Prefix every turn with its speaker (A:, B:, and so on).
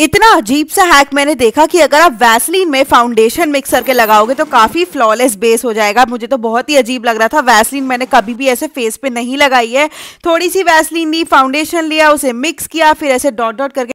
A: इतना अजीब सा हैक मैंने देखा कि अगर आप वैसलीन में फाउंडेशन मिक्स करके लगाओगे तो काफ़ी फ्लॉलेस बेस हो जाएगा मुझे तो बहुत ही अजीब लग रहा था वैसलीन मैंने कभी भी ऐसे फेस पे नहीं लगाई है थोड़ी सी वैसलीन ली फाउंडेशन लिया उसे मिक्स किया फिर ऐसे डॉट डॉट करके